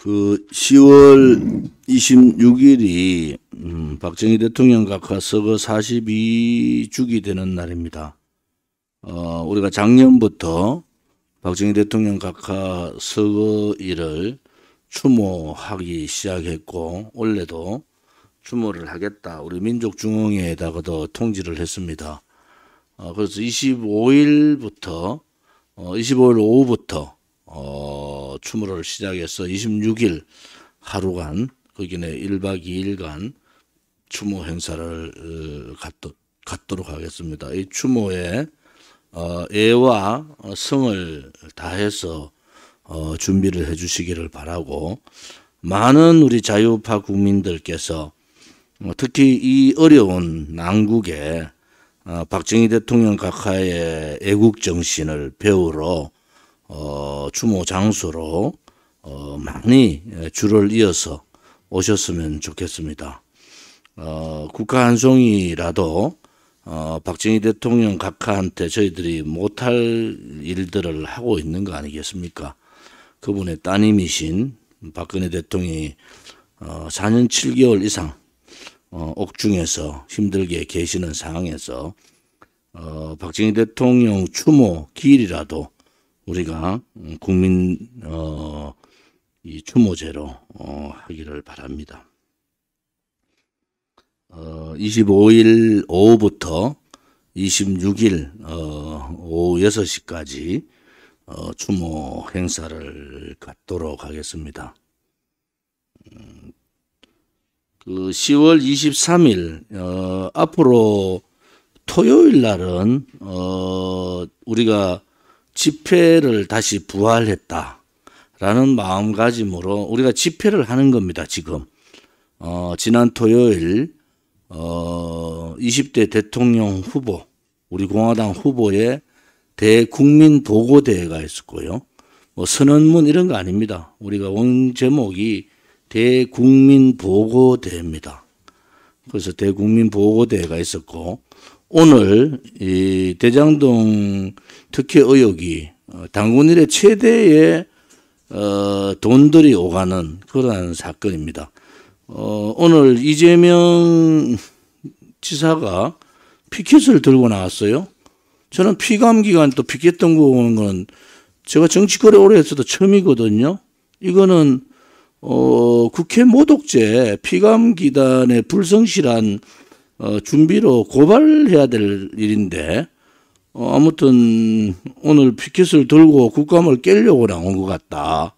그 10월 26일이 음, 박정희 대통령 각하 서거 42주기 되는 날입니다. 어, 우리가 작년부터 박정희 대통령 각하 서거일을 추모하기 시작했고 올해도 추모를 하겠다. 우리 민족중흥회에다가도 통지를 했습니다. 어, 그래서 25일부터 어, 25일 오후부터 어, 추모를 시작해서 26일 하루간 거기네 1박 2일간 추모 행사를 어, 갖도, 록 하겠습니다. 이 추모에 어, 애와 성을 다해서 어, 준비를 해주시기를 바라고 많은 우리 자유파 국민들께서 어, 특히 이 어려운 난국에 어, 박정희 대통령 각하의 애국 정신을 배우러 어, 주모 장수로 어, 많이 예, 줄을 이어서 오셨으면 좋겠습니다. 어, 국가 한 송이라도 어, 박정희 대통령 각하한테 저희들이 못할 일들을 하고 있는 거 아니겠습니까? 그분의 따님이신 박근혜 대통령이 어, 4년 7개월 이상 어, 옥중에서 힘들게 계시는 상황에서 어, 박정희 대통령 추모 기일이라도 우리가 음, 국민 어, 이 추모제로 어, 하기를 바랍니다. 어, 25일 오후부터 26일 어, 오후 6시까지 어, 추모 행사를 갖도록 하겠습니다. 음, 그 10월 23일 어, 앞으로 토요일 날은 어, 우리가 집회를 다시 부활했다라는 마음가짐으로 우리가 집회를 하는 겁니다. 지금 어, 지난 토요일 어, 20대 대통령 후보 우리 공화당 후보의 대국민 보고 대회가 있었고요. 뭐 선언문 이런 거 아닙니다. 우리가 온 제목이 대국민 보고 대회입니다. 그래서 대국민 보호대회가 있었고 오늘 이 대장동 특혜 의혹이 어, 당군 일의 최대의 어, 돈들이 오가는 그러한 사건입니다. 어, 오늘 이재명 지사가 피켓을 들고 나왔어요. 저는 피감 기간 또 피켓 들고 오는 건 제가 정치권에 오래 했어도 처음이거든요. 이거는 어, 국회 모독죄 피감기단의 불성실한 어, 준비로 고발해야 될 일인데 어, 아무튼 오늘 피켓을 들고 국감을 깰려고 나온 것 같다.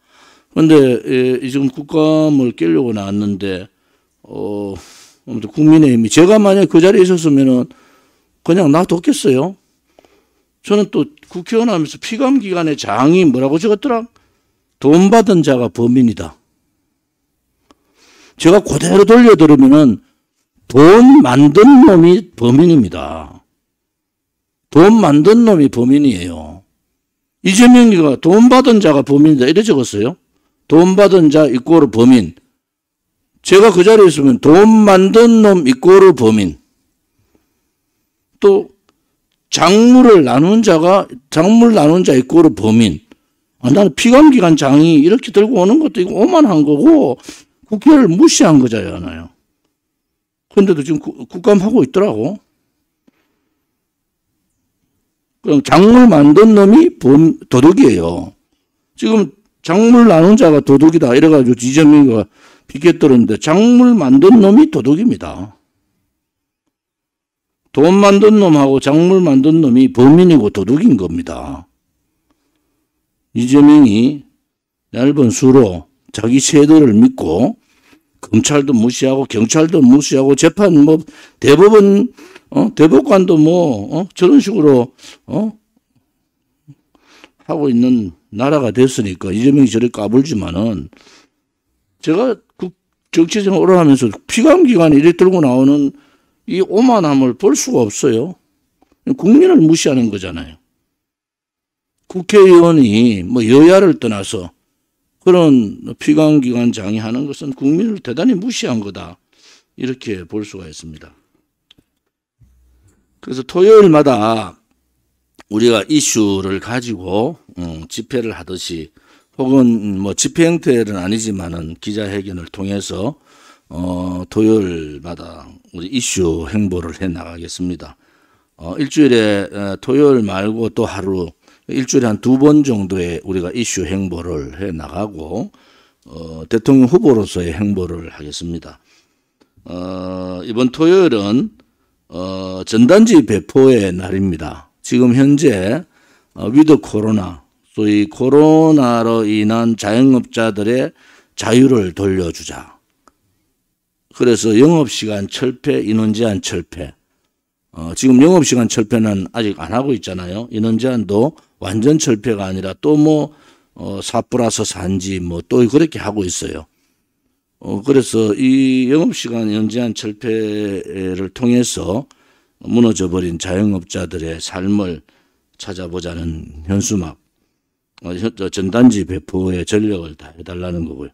그런데 예, 지금 국감을 깰려고 나왔는데 어, 아무튼 국민의힘이 제가 만약 그 자리에 있었으면은 그냥 놔뒀겠어요. 저는 또 국회의원 하면서 피감기관의 장이 뭐라고 적었더라? 돈 받은 자가 범인이다. 제가 그대로 돌려들으면은 돈 만든 놈이 범인입니다. 돈 만든 놈이 범인이에요. 이재명이가 돈 받은 자가 범인이다 이래 적었어요. 돈 받은 자 이꼬르 범인. 제가 그 자리에 있으면 돈 만든 놈 이꼬르 범인. 또 작물을 나눈 자가 작물 나눈 자 이꼬르 범인. 아, 나는 피감기관 장이 이렇게 들고 오는 것도 이거 오만한 거고 국회를 무시한 거잖아요. 그런데도 지금 국감하고 있더라고. 그럼 장물 만든 놈이 범, 도둑이에요. 지금 장물 나눈 자가 도둑이다 이래가지고 지점이가 비켜 떨었는데 장물 만든 놈이 도둑입니다. 돈 만든 놈하고 작물 만든 놈이 범인이고 도둑인 겁니다. 이재명이 얇은 수로 자기 세대를 믿고 검찰도 무시하고 경찰도 무시하고 재판 뭐 대법원 어 대법관도 뭐 어, 저런 식으로 어 하고 있는 나라가 됐으니까 이재명이 저를 까불지만은 제가 국 정치적으로 오라하면서 피감 기관이 이래 들고 나오는 이 오만함을 볼 수가 없어요. 국민을 무시하는 거잖아요. 국회의원이 뭐 여야를 떠나서 그런 피감기관 장이하는 것은 국민을 대단히 무시한 거다. 이렇게 볼 수가 있습니다. 그래서 토요일마다 우리가 이슈를 가지고 어, 집회를 하듯이 혹은 뭐 집회 형태는 아니지만은 기자회견을 통해서 어, 토요일마다 우리 이슈 행보를 해 나가겠습니다. 어, 일주일에 어, 토요일 말고 또 하루 일주일에 한 두 번 정도의 우리가 이슈 행보를 해 나가고 어, 대통령 후보로서의 행보를 하겠습니다. 어, 이번 토요일은 어, 전단지 배포의 날입니다. 지금 현재 어, 위드 코로나 소위 코로나로 인한 자영업자들의 자유를 돌려주자. 그래서 영업시간 철폐, 인원제한 철폐. 어, 지금 영업시간 철폐는 아직 안 하고 있잖아요. 인원제한도 완전 철폐가 아니라 또뭐 어, 4 플러스 4지뭐 또 그렇게 하고 있어요. 어, 그래서 이 영업시간 연재한 철폐를 통해서 무너져버린 자영업자들의 삶을 찾아보자는 현수막, 어, 전단지 배포에 전력을 다해달라는 거고요.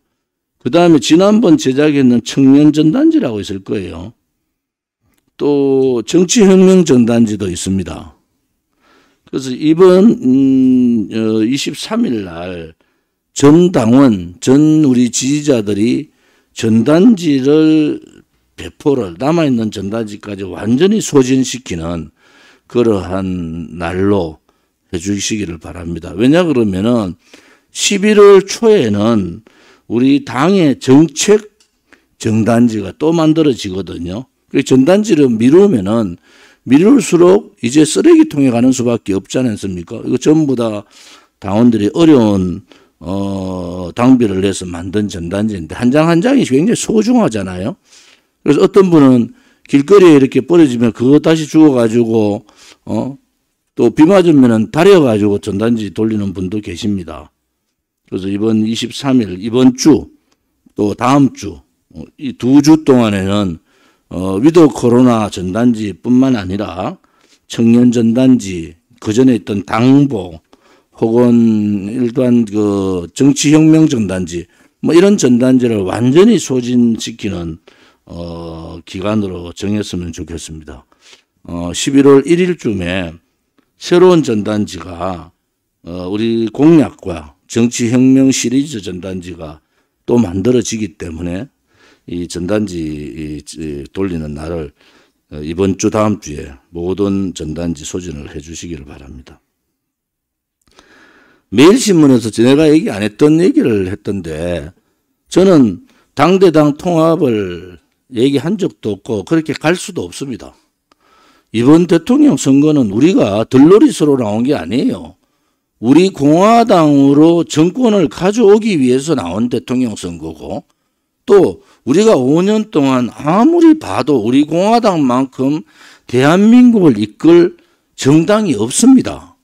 그 다음에 지난번 제작에있는 청년 전단지라고 있을 거예요. 또 정치혁명 전단지도 있습니다. 그래서 이번 음, 어, 23일 날 전 당원, 전 우리 지지자들이 전단지를 배포를 남아있는 전단지까지 완전히 소진시키는 그러한 날로 해주시기를 바랍니다. 왜냐 그러면은 11월 초에는 우리 당의 정책 정단지가 또 만들어지거든요. 그 전단지를 미루면은 밀을수록 이제 쓰레기통에 가는 수밖에 없지 않습니까? 이거 전부 다 당원들이 어려운 어, 당비를 내서 만든 전단지인데 한 장 한 장이 굉장히 소중하잖아요. 그래서 어떤 분은 길거리에 이렇게 버려지면 그거 다시 주워가지고 어, 또 비 맞으면 다려가지고 전단지 돌리는 분도 계십니다. 그래서 이번 23일, 이번 주, 또 다음 주, 어, 이두 주 동안에는 어, 위드 코로나 전단지뿐만 아니라 청년 전단지 그 전에 있던 당보 혹은 일단 그 정치혁명 전단지 뭐 이런 전단지를 완전히 소진시키는 어, 기간으로 정했으면 좋겠습니다. 어, 11월 1일쯤에 새로운 전단지가 어, 우리 공약과 정치혁명 시리즈 전단지가 또 만들어지기 때문에 이 전단지 돌리는 날을 어, 이번 주 다음 주에 모든 전단지 소진을 해 주시기를 바랍니다. 매일신문에서 제가 얘기 안 했던 얘기를 했던데 저는 당대당 통합을 얘기한 적도 없고 그렇게 갈 수도 없습니다. 이번 대통령 선거는 우리가 들러리서로 나온 게 아니에요. 우리 공화당으로 정권을 가져오기 위해서 나온 대통령 선거고 또 우리가 5년 동안 아무리 봐도 우리 공화당만큼 대한민국을 이끌 정당이 없습니다.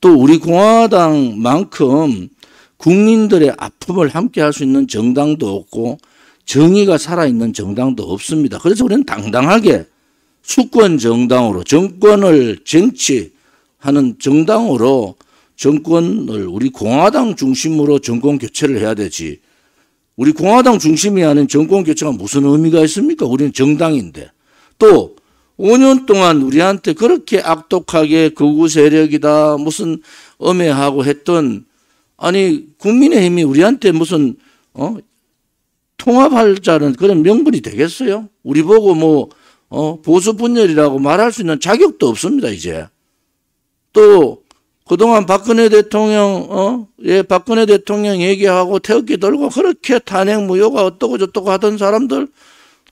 또 우리 공화당만큼 국민들의 아픔을 함께 할 수 있는 정당도 없고 정의가 살아있는 정당도 없습니다. 그래서 우리는 당당하게 수권 정당으로 정권을 쟁취하는 정당으로 정권을 우리 공화당 중심으로 정권 교체를 해야 되지 우리 공화당 중심이 하는 정권 교체가 무슨 의미가 있습니까? 우리는 정당인데. 또 5년 동안 우리한테 그렇게 악독하게 거구 세력이다 무슨 엄해하고 했던 아니 국민의힘이 우리한테 무슨 어 통합할 자는 그런 명분이 되겠어요? 우리 보고 뭐 어, 보수 분열이라고 말할 수 있는 자격도 없습니다 이제 또 그동안 박근혜 대통령, 어? 예, 박근혜 대통령 얘기하고 태극기 들고 그렇게 탄핵 무효가 어떠고 저떠고 하던 사람들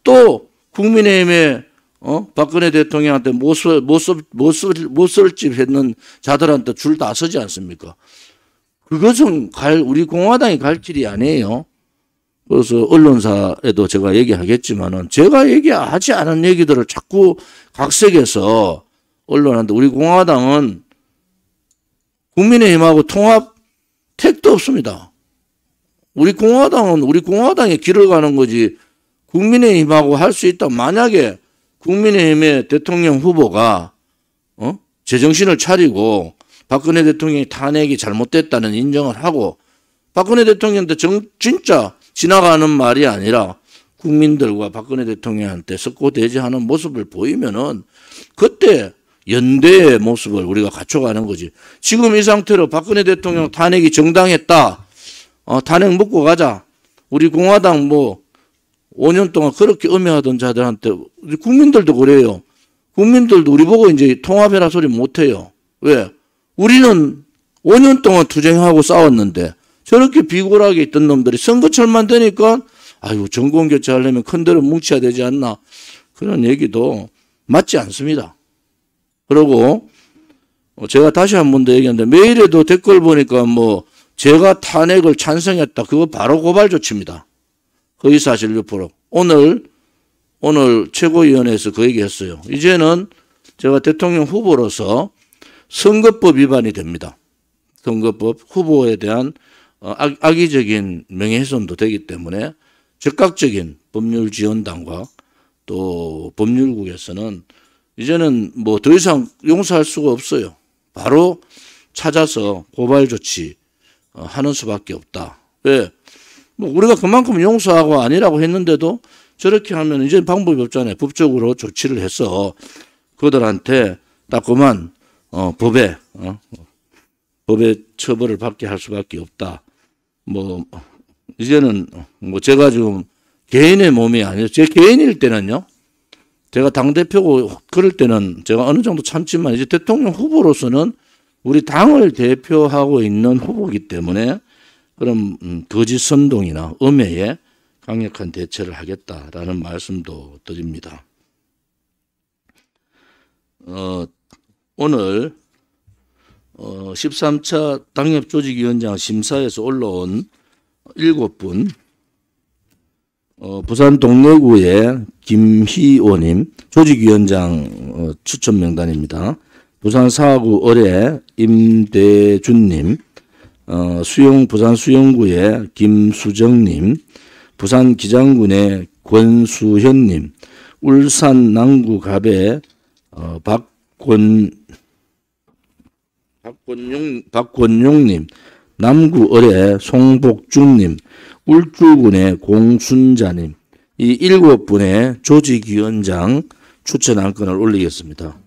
또 국민의힘에 어? 박근혜 대통령한테 못쓸, 못쓸, 못쓸, 못쓸집 했는 자들한테 줄 다 서지 않습니까? 그것은 갈, 우리 공화당이 갈 길이 아니에요. 그래서 언론사에도 제가 얘기하겠지만은 제가 얘기하지 않은 얘기들을 자꾸 각색해서 언론한테 우리 공화당은 국민의힘하고 통합 택도 없습니다. 우리 공화당은 우리 공화당의 길을 가는 거지 국민의힘하고 할 수 있다. 만약에 국민의힘의 대통령 후보가 어? 제정신을 차리고 박근혜 대통령이 탄핵이 잘못됐다는 인정을 하고 박근혜 대통령한테 정, 진짜 지나가는 말이 아니라 국민들과 박근혜 대통령한테 석고대지하는 모습을 보이면은 그때 연대의 모습을 우리가 갖춰가는 거지. 지금 이 상태로 박근혜 대통령 탄핵이 정당했다. 어, 탄핵 먹고 가자. 우리 공화당 뭐 5년 동안 그렇게 음해하던 자들한테 국민들도 그래요. 국민들도 우리 보고 이제 통합해라 소리 못해요. 왜? 우리는 5년 동안 투쟁하고 싸웠는데 저렇게 비굴하게 있던 놈들이 선거철만 되니까 아유 정권 교체하려면 큰 데로 뭉쳐야 되지 않나 그런 얘기도 맞지 않습니다. 그러고 어, 제가 다시 한 번 더 얘기하는데 매일에도 댓글 보니까 뭐 제가 탄핵을 찬성했다. 그거 바로 고발 조치입니다. 거의 사실 6% 오늘 오늘 최고위원회에서 그 얘기했어요. 이제는 제가 대통령 후보로서 선거법 위반이 됩니다. 선거법 후보에 대한 어, 악, 의적인 명예훼손도 되기 때문에 즉각적인 법률 지원단과 또 법률국에서는 이제는 뭐 더 이상 용서할 수가 없어요. 바로 찾아서 고발 조치 어, 하는 수밖에 없다. 왜? 뭐 우리가 그만큼 용서하고 아니라고 했는데도 저렇게 하면 이제 방법이 없잖아요. 법적으로 조치를 해서 그들한테 따끔한 어, 법에 어, 법에 처벌을 받게 할 수밖에 없다. 뭐 이제는 뭐 제가 지금 개인의 몸이 아니에요. 제 개인일 때는요. 제가 당대표고 그럴 때는 제가 어느 정도 참지만 이제 대통령 후보로서는 우리 당을 대표하고 있는 후보기 이 때문에 그럼 음, 거짓 선동이나 음해에 강력한 대처를 하겠다라는 말씀도 드립니다. 어, 오늘 어, 13차 당협조직위원장 심사에서 올라온 7분 어, 부산 동래구의 김희원님 조직위원장 어, 추천 명단입니다. 부산 사하구 어뢰 임대준님, 어, 수용 부산 수영구의 김수정님, 부산 기장군의 권수현님, 울산 남구 갑의 어, 박권 박권용 박권용님, 남구 어뢰 송복중님, 울주군의 공순자님 이 일곱 분의 조직위원장 추천 안건을 올리겠습니다.